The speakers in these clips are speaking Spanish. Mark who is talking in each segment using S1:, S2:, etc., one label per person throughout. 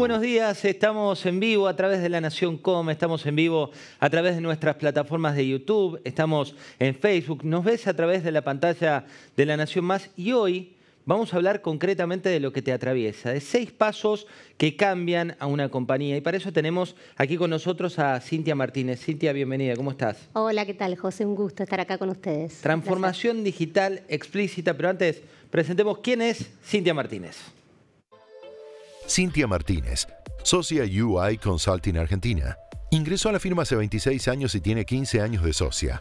S1: buenos días, estamos en vivo a través de la Nación Com, estamos en vivo a través de nuestras plataformas de YouTube, estamos en Facebook, nos ves a través de la pantalla de la Nación Más y hoy vamos a hablar concretamente de lo que te atraviesa, de seis pasos que cambian a una compañía. Y para eso tenemos aquí con nosotros a Cintia Martínez. Cintia, bienvenida, ¿cómo estás?
S2: Hola, ¿qué tal, José? Un gusto estar acá con ustedes. Transformación
S1: digital explícita, pero antes presentemos quién es Cintia Martínez.
S3: Cintia Martínez, socia UI Consulting Argentina. Ingresó a la firma hace 26 años y tiene 15 años de socia.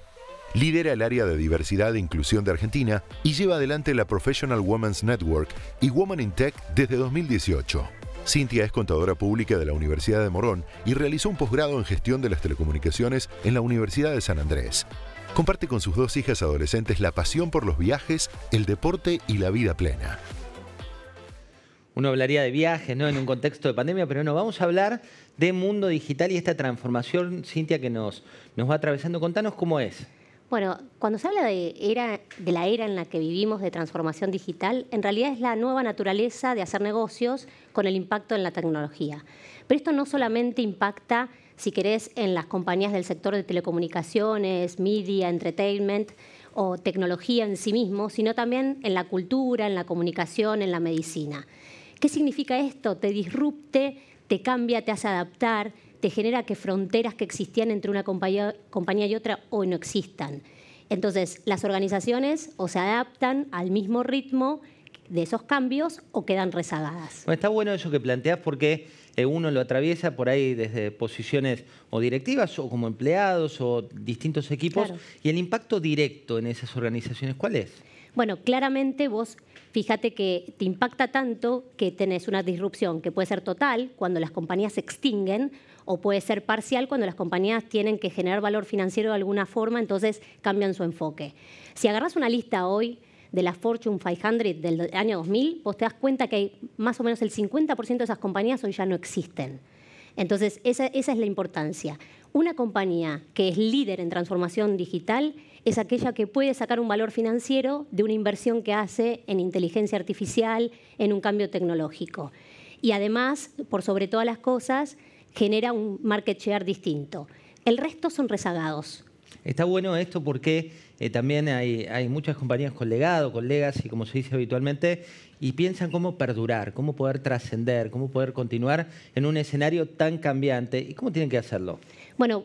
S3: Lidera el área de diversidad e inclusión de Argentina y lleva adelante la Professional Women's Network y Woman in Tech desde 2018. Cintia es contadora pública de la Universidad de Morón y realizó un posgrado en gestión de las telecomunicaciones en la Universidad de San Andrés. Comparte con sus dos hijas adolescentes la pasión por los viajes, el deporte y la vida plena
S1: uno hablaría de viajes ¿no? en un contexto de pandemia, pero no, vamos a hablar de mundo digital y esta transformación, Cintia, que nos, nos va atravesando. Contanos cómo es.
S2: Bueno, cuando se habla de, era, de la era en la que vivimos de transformación digital, en realidad es la nueva naturaleza de hacer negocios con el impacto en la tecnología. Pero esto no solamente impacta, si querés, en las compañías del sector de telecomunicaciones, media, entertainment o tecnología en sí mismo, sino también en la cultura, en la comunicación, en la medicina. ¿Qué significa esto? Te disrupte, te cambia, te hace adaptar, te genera que fronteras que existían entre una compañía, y otra o no existan. Entonces, las organizaciones o se adaptan al mismo ritmo de esos cambios o quedan rezagadas.
S1: está bueno eso que planteas porque eh, uno lo atraviesa por ahí desde posiciones o directivas o como empleados o distintos equipos. ¿Y el impacto directo en esas organizaciones cuál es?
S2: Bueno, claramente vos fíjate que te impacta tanto que tenés una disrupción que puede ser total cuando las compañías se extinguen o puede ser parcial cuando las compañías tienen que generar valor financiero de alguna forma, entonces cambian su enfoque. Si agarras una lista hoy de la Fortune 500 del año 2000, vos te das cuenta que hay más o menos el 50% de esas compañías hoy ya no existen. Entonces, esa, esa es la importancia. Una compañía que es líder en transformación digital es aquella que puede sacar un valor financiero de una inversión que hace en inteligencia artificial, en un cambio tecnológico. Y además, por sobre todas las cosas, genera un market share distinto. El resto son rezagados.
S1: Está bueno esto porque eh, también hay, muchas compañías con legado, colegas y como se dice habitualmente, y piensan cómo perdurar, cómo poder trascender, cómo poder continuar en un escenario tan cambiante. ¿Y cómo tienen que hacerlo?
S2: Bueno,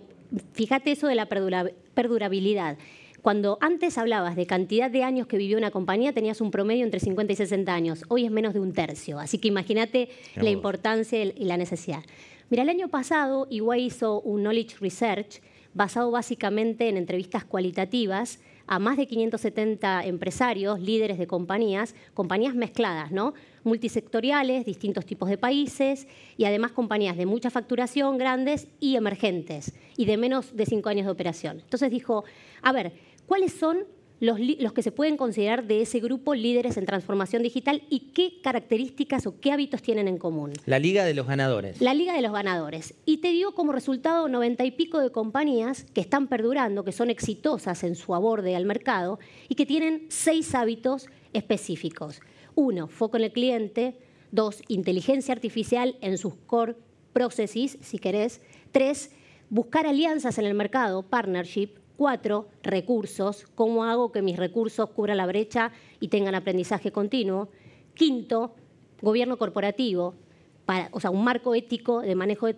S2: fíjate eso de la perdurabilidad. Cuando antes hablabas de cantidad de años que vivió una compañía, tenías un promedio entre 50 y 60 años. Hoy es menos de un tercio. Así que imagínate la importancia y la necesidad. Mira, el año pasado Iguay hizo un Knowledge Research basado básicamente en entrevistas cualitativas a más de 570 empresarios, líderes de compañías, compañías mezcladas, ¿no? multisectoriales, distintos tipos de países y además compañías de mucha facturación, grandes y emergentes y de menos de cinco años de operación. Entonces dijo, a ver, ¿cuáles son los, que se pueden considerar de ese grupo líderes en transformación digital y qué características o qué hábitos tienen en común.
S1: La Liga de los Ganadores. La
S2: Liga de los Ganadores. Y te dio como resultado noventa y pico de compañías que están perdurando, que son exitosas en su aborde al mercado y que tienen seis hábitos específicos. Uno, foco en el cliente. Dos, inteligencia artificial en sus core processes, si querés. Tres, buscar alianzas en el mercado, partnership. Cuatro, recursos. ¿Cómo hago que mis recursos cubran la brecha y tengan aprendizaje continuo? Quinto, gobierno corporativo. o sea, un marco ético de manejo de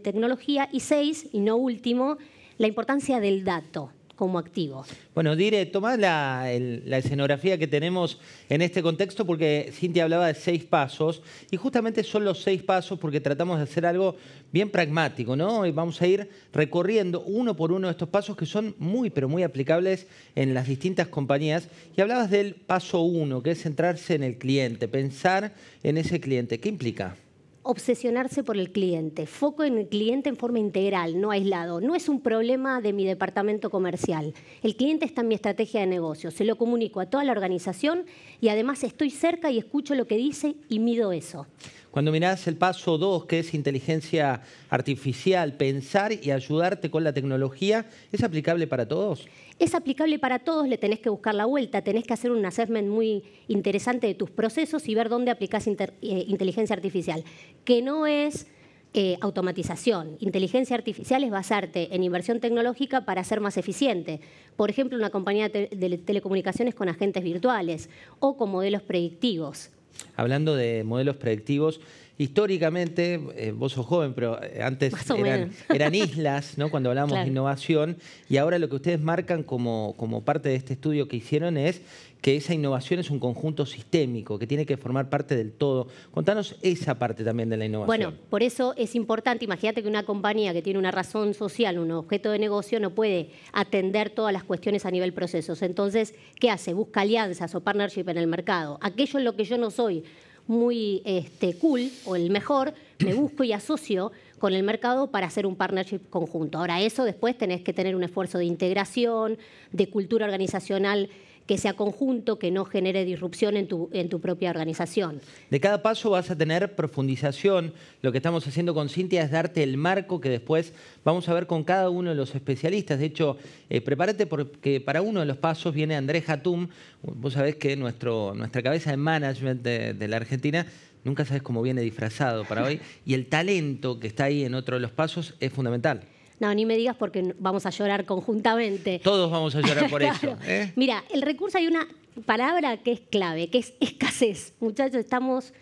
S2: tecnología. Y seis, y no último, la importancia del dato como activo.
S1: Bueno, Dire, toma la, la, escenografía que tenemos en este contexto porque Cintia hablaba de seis pasos y justamente son los seis pasos porque tratamos de hacer algo bien pragmático, ¿no? Y vamos a ir recorriendo uno por uno estos pasos que son muy, pero muy aplicables en las distintas compañías. Y hablabas del paso uno, que es centrarse en el cliente, pensar en ese cliente. ¿Qué implica?
S2: obsesionarse por el cliente, foco en el cliente en forma integral, no aislado. No es un problema de mi departamento comercial. El cliente está en mi estrategia de negocio, se lo comunico a toda la organización y además estoy cerca y escucho lo que dice y mido eso.
S1: Cuando mirás el paso 2, que es inteligencia artificial, pensar y ayudarte con la tecnología, ¿es aplicable para todos?
S2: Es aplicable para todos, le tenés que buscar la vuelta, tenés que hacer un assessment muy interesante de tus procesos y ver dónde aplicás eh, inteligencia artificial que no es eh, automatización. Inteligencia artificial es basarte en inversión tecnológica para ser más eficiente. Por ejemplo, una compañía de telecomunicaciones con agentes virtuales o con modelos predictivos.
S1: Hablando de modelos predictivos, históricamente, eh, vos sos joven, pero eh, antes eran, islas, ¿no? Cuando hablamos de innovación, y ahora lo que ustedes marcan como, como parte de este estudio que hicieron es que esa innovación es un conjunto sistémico, que tiene que formar parte del todo. Contanos esa parte también de la innovación. Bueno,
S2: por eso es importante, imagínate que una compañía que tiene una razón social, un objeto de negocio, no puede atender todas las cuestiones a nivel procesos. Entonces, ¿qué hace? Busca alianzas o partnership en el mercado. Aquello en lo que yo no soy, muy este, cool o el mejor, me busco y asocio con el mercado para hacer un partnership conjunto. Ahora, eso después tenés que tener un esfuerzo de integración, de cultura organizacional que sea conjunto, que no genere disrupción en tu, en tu propia organización.
S1: De cada paso vas a tener profundización. Lo que estamos haciendo con Cintia es darte el marco que después vamos a ver con cada uno de los especialistas. De hecho, eh, prepárate porque para uno de los pasos viene Andrés Hatum. Vos sabés que nuestro, nuestra cabeza de management de, de la Argentina nunca sabes cómo viene disfrazado para hoy. Y el talento que está ahí en otro de los pasos es fundamental.
S2: No, ni me digas porque vamos a llorar conjuntamente. Todos
S1: vamos a llorar por eso. ¿eh?
S2: Mira, el recurso hay una palabra que es clave, que es escasez. Muchachos, estamos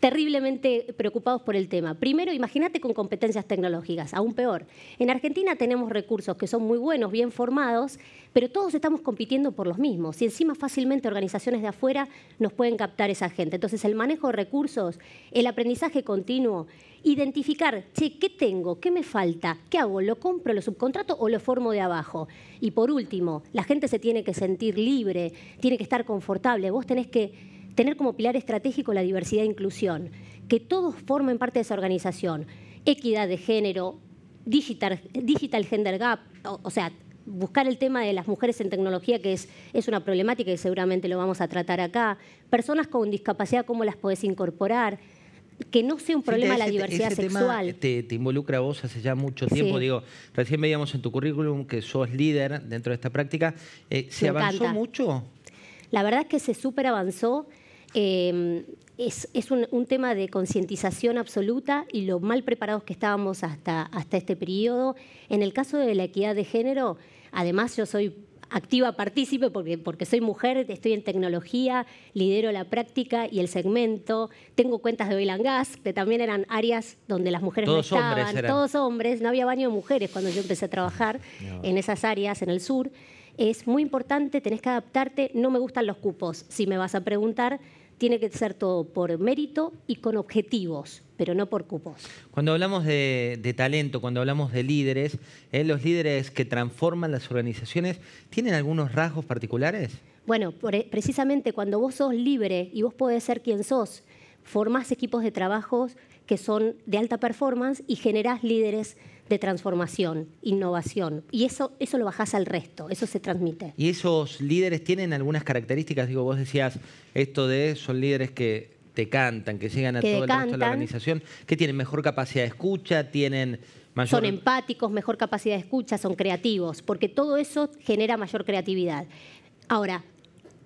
S2: terriblemente preocupados por el tema. Primero, imagínate con competencias tecnológicas, aún peor. En Argentina tenemos recursos que son muy buenos, bien formados, pero todos estamos compitiendo por los mismos y encima fácilmente organizaciones de afuera nos pueden captar esa gente. Entonces, el manejo de recursos, el aprendizaje continuo, identificar, che, ¿qué tengo? ¿Qué me falta? ¿Qué hago? ¿Lo compro, lo subcontrato o lo formo de abajo? Y por último, la gente se tiene que sentir libre, tiene que estar confortable. Vos tenés que tener como pilar estratégico la diversidad e inclusión, que todos formen parte de esa organización, equidad de género, digital, gender gap, o, sea, buscar el tema de las mujeres en tecnología, que es, es una problemática y seguramente lo vamos a tratar acá, personas con discapacidad, cómo las podés incorporar, que no sea un problema la diversidad sexual.
S1: te, involucra involucra vos hace ya mucho tiempo, digo, recién veíamos en tu currículum que sos líder dentro de esta práctica. Eh, ¿Se avanzó
S2: mucho? La verdad es que se súper avanzó. Em, es, un, tema de concientización absoluta y lo mal preparados que estábamos hasta, hasta este periodo. En el caso de la equidad de género, además yo soy activa partícipe porque, porque soy mujer, estoy en tecnología, lidero la práctica y el segmento, tengo cuentas de oil and gas, que también eran áreas donde las mujeres no estaban, todos hombres, no había baño de mujeres cuando yo empecé a trabajar en esas áreas en el sur. Es muy importante, tenés que adaptarte, no me gustan los cupos, si me vas a preguntar, tiene que ser todo por mérito y con objetivos, pero no por cupos.
S1: Cuando hablamos de, talento, cuando hablamos de líderes, ¿eh? ¿los líderes que transforman las organizaciones tienen algunos rasgos particulares?
S2: Bueno, precisamente cuando vos sos libre y vos podés ser quien sos formas equipos de trabajo que son de alta performance y generas líderes de transformación, innovación. Y eso, eso lo bajás al resto, eso se transmite.
S1: ¿Y esos líderes tienen algunas características? Digo, vos decías esto de son líderes que te cantan, que llegan a todo el resto de la organización, que tienen mejor capacidad de escucha, tienen mayor... Son
S2: empáticos, mejor capacidad de escucha, son creativos, porque todo eso genera mayor creatividad. Ahora,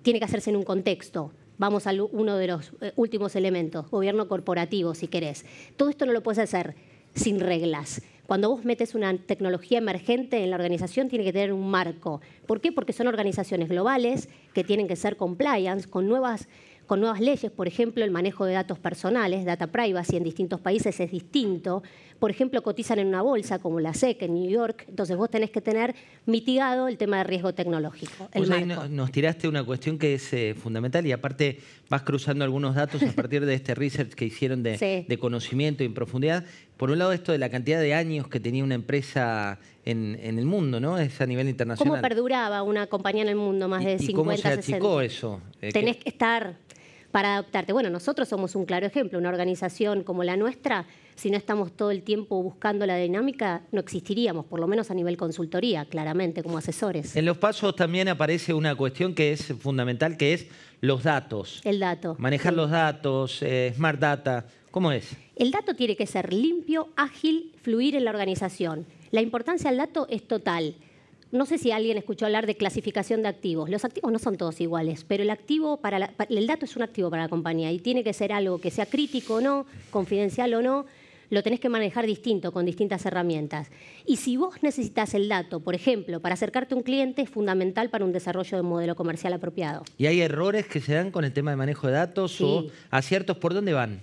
S2: tiene que hacerse en un contexto Vamos a uno de los eh, últimos elementos, gobierno corporativo, si querés. Todo esto no lo puedes hacer sin reglas. Cuando vos metes una tecnología emergente en la organización, tiene que tener un marco. ¿Por qué? Porque son organizaciones globales que tienen que ser compliance con nuevas con nuevas leyes, por ejemplo, el manejo de datos personales, data privacy en distintos países es distinto. Por ejemplo, cotizan en una bolsa como la SEC en New York, entonces vos tenés que tener mitigado el tema de riesgo tecnológico.
S1: nos tiraste una cuestión que es eh, fundamental y aparte vas cruzando algunos datos a partir de este research que hicieron de, conocimiento y en profundidad. Por un lado, esto de la cantidad de años que tenía una empresa en, el mundo, ¿no? Es a nivel internacional. ¿Cómo
S2: perduraba una compañía en el mundo más de ¿Y, 50, ¿Y cómo se achicó
S1: eso? Eh, tenés que
S2: estar para adaptarte. Bueno, nosotros somos un claro ejemplo, una organización como la nuestra, si no estamos todo el tiempo buscando la dinámica, no existiríamos, por lo menos a nivel consultoría, claramente, como asesores. En
S1: los pasos también aparece una cuestión que es fundamental, que es los datos.
S2: El dato. Manejar
S1: los datos, eh, Smart Data, ¿cómo es?
S2: El dato tiene que ser limpio, ágil, fluir en la organización. La importancia del dato es total no sé si alguien escuchó hablar de clasificación de activos. Los activos no son todos iguales, pero el activo para el dato es un activo para la compañía y tiene que ser algo que sea crítico o no, confidencial o no, lo tenés que manejar distinto, con distintas herramientas. Y si vos necesitas el dato, por ejemplo, para acercarte a un cliente, es fundamental para un desarrollo de un modelo comercial apropiado.
S1: ¿Y hay errores que se dan con el tema de manejo de datos o aciertos? ¿Por dónde van?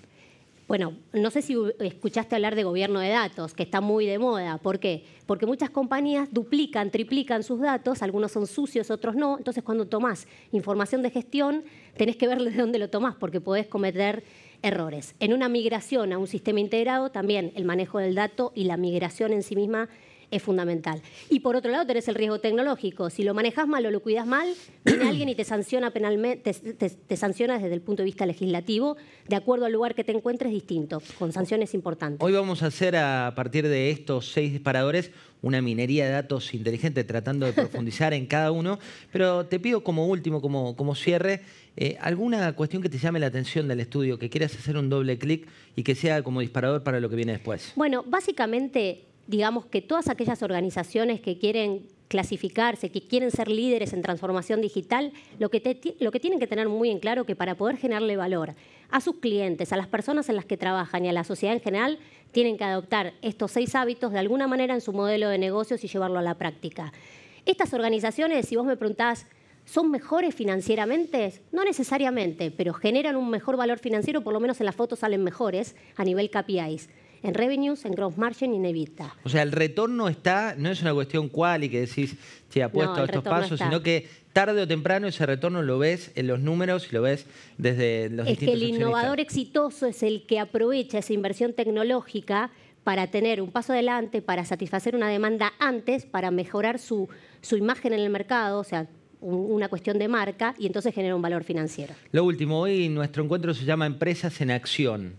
S2: Bueno, no sé si escuchaste hablar de gobierno de datos, que está muy de moda. ¿Por qué? Porque muchas compañías duplican, triplican sus datos, algunos son sucios, otros no. Entonces, cuando tomás información de gestión, tenés que ver de dónde lo tomás, porque podés cometer errores. En una migración a un sistema integrado, también el manejo del dato y la migración en sí misma es fundamental. Y por otro lado tenés el riesgo tecnológico. Si lo manejas mal o lo cuidas mal, viene alguien y te sanciona penalmente, te, sanciona desde el punto de vista legislativo, de acuerdo al lugar que te encuentres distinto, con sanciones importantes. Hoy
S1: vamos a hacer a partir de estos seis disparadores una minería de datos inteligente, tratando de profundizar en cada uno. Pero te pido como último, como, como cierre, eh, alguna cuestión que te llame la atención del estudio, que quieras hacer un doble clic y que sea como disparador para lo que viene después.
S2: Bueno, básicamente digamos que todas aquellas organizaciones que quieren clasificarse, que quieren ser líderes en transformación digital, lo que, tienen que tener muy en claro que para poder generarle valor a sus clientes, a las personas en las que trabajan y a la sociedad en general, tienen que adoptar estos seis hábitos de alguna manera en su modelo de negocios y llevarlo a la práctica. Estas organizaciones, si vos me preguntás, ¿son mejores financieramente? No necesariamente, pero generan un mejor valor financiero, por lo menos en las fotos salen mejores a nivel KPIs en revenues, en gross margin y en Evita.
S1: O sea, el retorno está, no es una cuestión cual y que decís, che, apuesto a estos pasos, sino que tarde o temprano ese retorno lo ves en los números y lo ves desde los es Es que el innovador
S2: exitoso es el que aprovecha esa inversión tecnológica para tener un paso adelante, para satisfacer una demanda antes, para mejorar su, su imagen en el mercado, o sea, una cuestión de marca y entonces genera un valor financiero.
S1: Lo último, hoy nuestro encuentro se llama Empresas en Acción.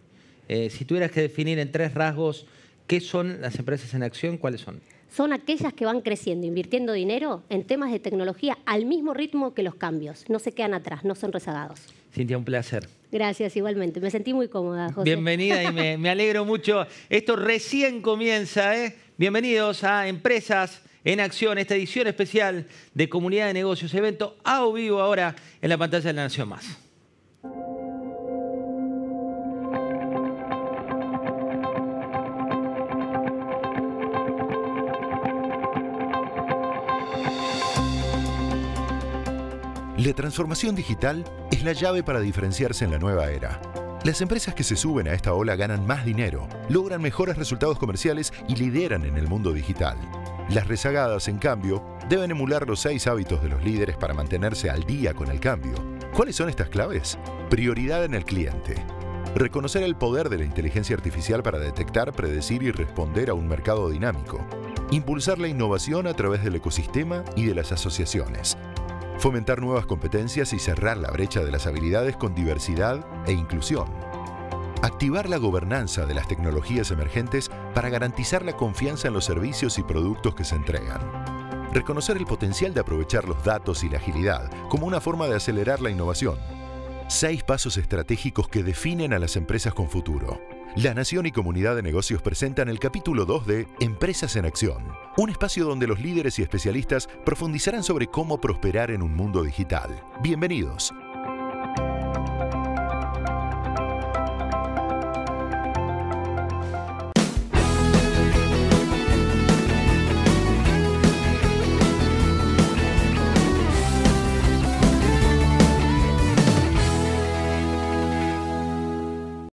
S1: Eh, si tuvieras que definir en tres rasgos qué son las empresas en acción, ¿cuáles son?
S2: Son aquellas que van creciendo, invirtiendo dinero en temas de tecnología al mismo ritmo que los cambios. No se quedan atrás, no son rezagados.
S1: Cintia, un placer.
S2: Gracias, igualmente. Me sentí muy cómoda, José. Bienvenida
S1: y me, alegro mucho. Esto recién comienza, ¿eh? Bienvenidos a Empresas en Acción, esta edición especial de Comunidad de Negocios, evento a vivo ahora en la pantalla de la Nación Más.
S3: La transformación digital es la llave para diferenciarse en la nueva era. Las empresas que se suben a esta ola ganan más dinero, logran mejores resultados comerciales y lideran en el mundo digital. Las rezagadas, en cambio, deben emular los seis hábitos de los líderes para mantenerse al día con el cambio. ¿Cuáles son estas claves? Prioridad en el cliente. Reconocer el poder de la inteligencia artificial para detectar, predecir y responder a un mercado dinámico. Impulsar la innovación a través del ecosistema y de las asociaciones fomentar nuevas competencias y cerrar la brecha de las habilidades con diversidad e inclusión. Activar la gobernanza de las tecnologías emergentes para garantizar la confianza en los servicios y productos que se entregan. Reconocer el potencial de aprovechar los datos y la agilidad como una forma de acelerar la innovación. Seis pasos estratégicos que definen a las empresas con futuro. La Nación y Comunidad de Negocios presentan el capítulo 2 de Empresas en Acción un espacio donde los líderes y especialistas profundizarán sobre cómo prosperar en un mundo digital. Bienvenidos.